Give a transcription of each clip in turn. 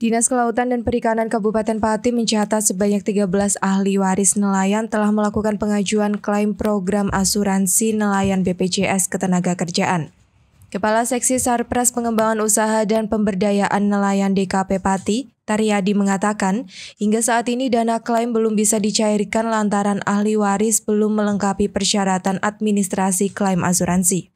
Dinas Kelautan dan Perikanan Kabupaten Pati mencatat sebanyak 13 ahli waris nelayan telah melakukan pengajuan klaim program asuransi nelayan BPJS Ketenagakerjaan. Kepala Seksi Sarpras Pengembangan Usaha dan Pemberdayaan Nelayan DKP Pati, Taryadi mengatakan, hingga saat ini dana klaim belum bisa dicairkan lantaran ahli waris belum melengkapi persyaratan administrasi klaim asuransi.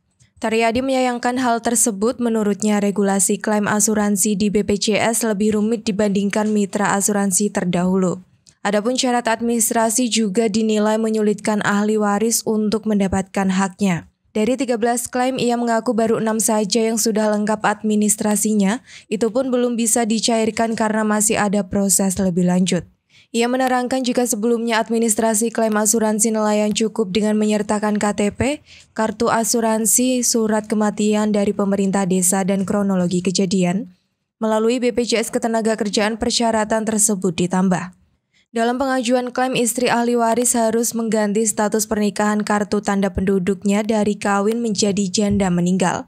Taryadi menyayangkan hal tersebut, menurutnya regulasi klaim asuransi di BPJS lebih rumit dibandingkan mitra asuransi terdahulu. Adapun syarat administrasi juga dinilai menyulitkan ahli waris untuk mendapatkan haknya. Dari 13 klaim, ia mengaku baru 6 saja yang sudah lengkap administrasinya, itu pun belum bisa dicairkan karena masih ada proses lebih lanjut. Ia menerangkan jika sebelumnya administrasi klaim asuransi nelayan cukup dengan menyertakan KTP, kartu asuransi, surat kematian dari pemerintah desa, dan kronologi kejadian. Melalui BPJS Ketenagakerjaan persyaratan tersebut ditambah. Dalam pengajuan klaim istri ahli waris harus mengganti status pernikahan kartu tanda penduduknya dari kawin menjadi janda meninggal.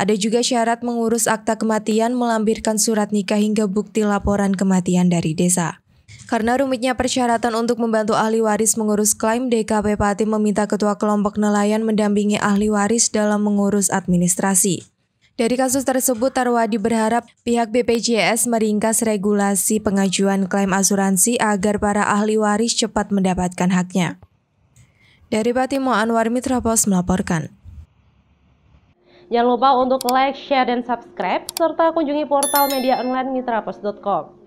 Ada juga syarat mengurus akta kematian, melampirkan surat nikah hingga bukti laporan kematian dari desa. Karena rumitnya persyaratan untuk membantu ahli waris mengurus klaim, DKP Pati meminta ketua kelompok nelayan mendampingi ahli waris dalam mengurus administrasi. Dari kasus tersebut, Tarwadi berharap pihak BPJS meringkas regulasi pengajuan klaim asuransi agar para ahli waris cepat mendapatkan haknya. Dari Batimo Anwar Mitropos melaporkan. Jangan lupa untuk like, share, dan subscribe, serta kunjungi portal media online mitrapos.com.